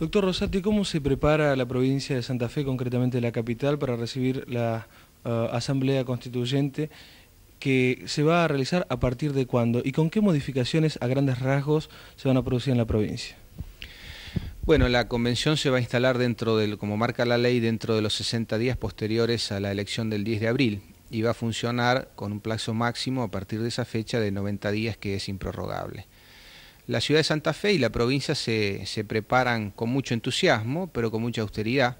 Doctor Rosati, ¿cómo se prepara la provincia de Santa Fe, concretamente la capital, para recibir la eh, Asamblea Constituyente que se va a realizar a partir de cuándo y con qué modificaciones a grandes rasgos se van a producir en la provincia? Bueno, la convención se va a instalar dentro del, como marca la ley, dentro de los 60 días posteriores a la elección del 10 de abril y va a funcionar con un plazo máximo a partir de esa fecha de 90 días que es improrrogable la ciudad de Santa Fe y la provincia se, preparan con mucho entusiasmo, pero con mucha austeridad.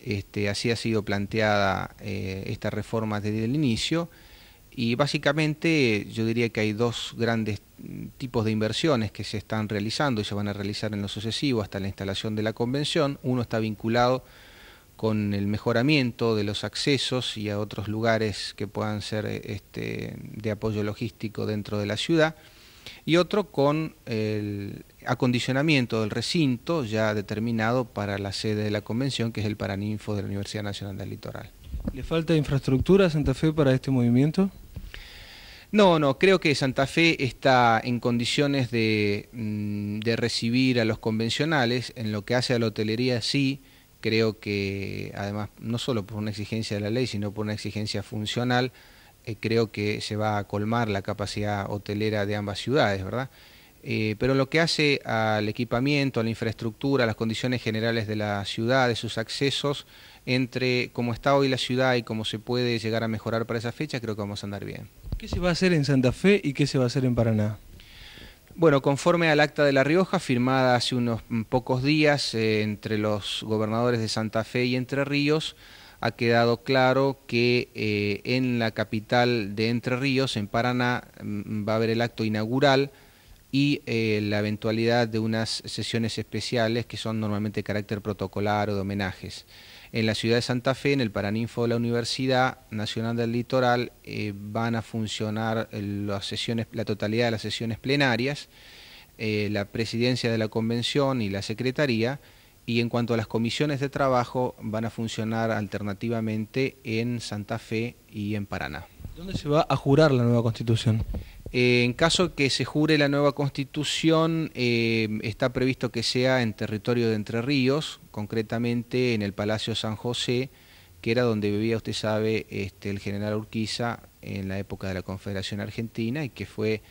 Este, así ha sido planteada eh, esta reforma desde el inicio. Y básicamente yo diría que hay dos grandes tipos de inversiones que se están realizando y se van a realizar en lo sucesivo hasta la instalación de la convención. Uno está vinculado con el mejoramiento de los accesos y a otros lugares que puedan ser este, de apoyo logístico dentro de la ciudad y otro con el acondicionamiento del recinto ya determinado para la sede de la convención, que es el Paraninfo de la Universidad Nacional del Litoral. ¿Le falta infraestructura a Santa Fe para este movimiento? No, no, creo que Santa Fe está en condiciones de, mm, de, recibir a los convencionales. En lo que hace a la hotelería, sí, creo que además, no solo por una exigencia de la ley, sino por una exigencia funcional, eh, creo que se va a colmar la capacidad hotelera de ambas ciudades, ¿verdad? Eh, pero lo que hace al equipamiento, a la infraestructura, a las condiciones generales de la ciudad, de sus accesos, entre cómo está hoy la ciudad y cómo se puede llegar a mejorar para esa fecha, creo que vamos a andar bien. ¿Qué se va a hacer en Santa Fe y qué se va a hacer en Paraná? Bueno, conforme al acta de La Rioja, firmada hace unos pocos días eh, entre los gobernadores de Santa Fe y Entre Ríos, ha quedado claro que eh, en la capital de Entre Ríos, en Paraná, mm, va a haber el acto inaugural y eh, la eventualidad de unas sesiones especiales que son normalmente de carácter protocolar o de homenajes. En la ciudad de Santa Fe, en el Paraninfo de la Universidad Nacional del Litoral, eh, van a funcionar las sesiones, la totalidad de las sesiones plenarias, la presidencia de la convención y la secretaría, y en cuanto a las comisiones de trabajo, van a funcionar alternativamente en Santa Fe y en Paraná. ¿Dónde se va a jurar la nueva constitución? Eh, en caso que se jure la nueva constitución, eh, está previsto que sea en territorio de Entre Ríos, concretamente en el Palacio San José, que era donde vivía, usted sabe, este, el general Urquiza en la época de la Confederación Argentina y que fue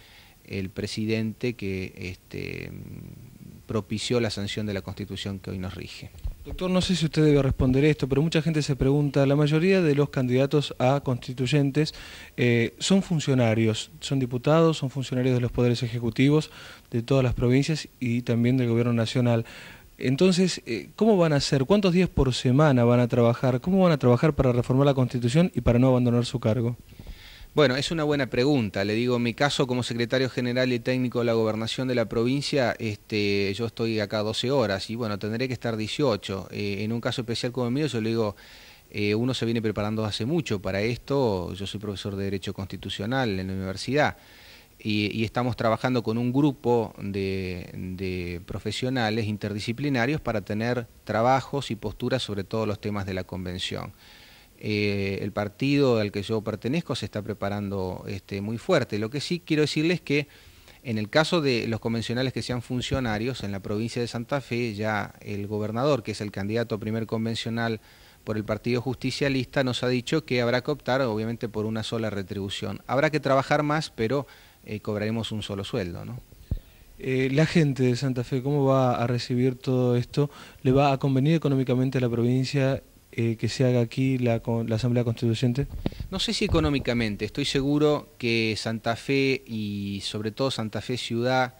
el presidente que este, propició la sanción de la Constitución que hoy nos rige. Doctor, no sé si usted debe responder esto, pero mucha gente se pregunta, la mayoría de los candidatos a constituyentes eh, son funcionarios, son diputados, son funcionarios de los poderes ejecutivos de todas las provincias y también del gobierno nacional. Entonces, eh, ¿cómo van a hacer? ¿Cuántos días por semana van a trabajar? ¿Cómo van a trabajar para reformar la Constitución y para no abandonar su cargo? Bueno, es una buena pregunta. Le digo, en mi caso como secretario general y técnico de la gobernación de la provincia, este, yo estoy acá 12 horas y bueno, tendré que estar 18. Eh, en un caso especial como el mío, yo le digo, eh, uno se viene preparando hace mucho para esto. Yo soy profesor de Derecho Constitucional en la universidad y, estamos trabajando con un grupo de profesionales interdisciplinarios para tener trabajos y posturas sobre todos los temas de la convención. Eh, el partido al que yo pertenezco se está preparando este, muy fuerte. Lo que sí quiero decirles es que en el caso de los convencionales que sean funcionarios, en la provincia de Santa Fe ya el gobernador, que es el candidato primer convencional por el Partido Justicialista, nos ha dicho que habrá que optar obviamente por una sola retribución. Habrá que trabajar más, pero eh, cobraremos un solo sueldo. Eh, la gente de Santa Fe, ¿cómo va a recibir todo esto? ¿Le va a convenir económicamente a la provincia eh, que se haga aquí la, la Asamblea Constituyente? No sé si económicamente, estoy seguro que Santa Fe y sobre todo Santa Fe Ciudad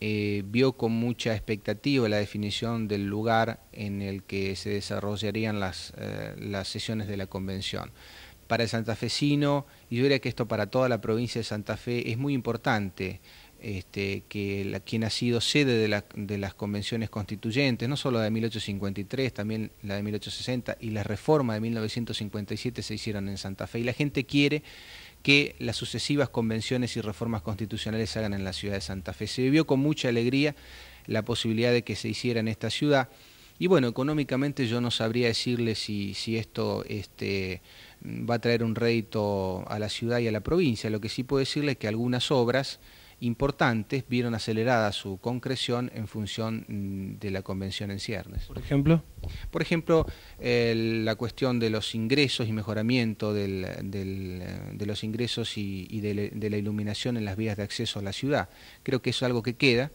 eh, vio con mucha expectativa la definición del lugar en el que se desarrollarían las, eh, las sesiones de la convención. Para el santafesino, y yo diría que esto para toda la provincia de Santa Fe es muy importante este, que quien ha sido sede de, las convenciones constituyentes, no solo la de 1853, también la de 1860 y la reforma de 1957 se hicieron en Santa Fe. Y la gente quiere que las sucesivas convenciones y reformas constitucionales se hagan en la ciudad de Santa Fe. Se vivió con mucha alegría la posibilidad de que se hiciera en esta ciudad. Y bueno, económicamente yo no sabría decirle si, esto este, va a traer un rédito a la ciudad y a la provincia. Lo que sí puedo decirle es que algunas obras importantes vieron acelerada su concreción en función mm, de la convención en ciernes. ¿Por ejemplo? Por ejemplo, la cuestión de los ingresos y mejoramiento eh, de los ingresos y, de, la iluminación en las vías de acceso a la ciudad. Creo que eso es algo que queda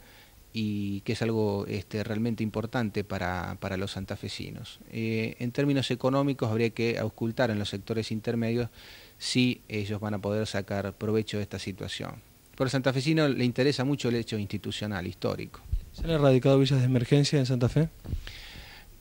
y que es algo este, realmente importante para, los santafesinos. Eh, en términos económicos habría que auscultar en los sectores intermedios si ellos van a poder sacar provecho de esta situación. Pero al santafesino le interesa mucho el hecho institucional, histórico. ¿Se han erradicado villas de emergencia en Santa Fe?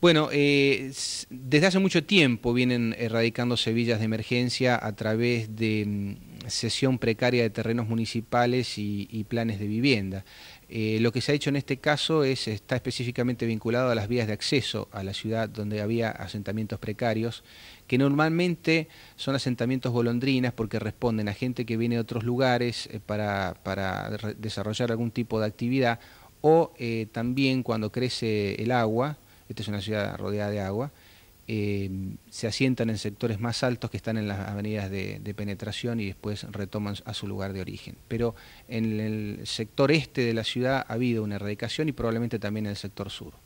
Bueno, eh, desde hace mucho tiempo vienen erradicando villas de emergencia a través de cesión mm, precaria de terrenos municipales y planes de vivienda. Eh, lo que se ha hecho en este caso es está específicamente vinculado a las vías de acceso a la ciudad donde había asentamientos precarios, que normalmente son asentamientos golondrinas porque responden a gente que viene de otros lugares eh, para, desarrollar algún tipo de actividad o eh, también cuando crece el agua, esta es una ciudad rodeada de agua, eh, se asientan en sectores más altos que están en las avenidas de, penetración y después retoman a su lugar de origen. Pero en el sector este de la ciudad ha habido una erradicación y probablemente también en el sector sur.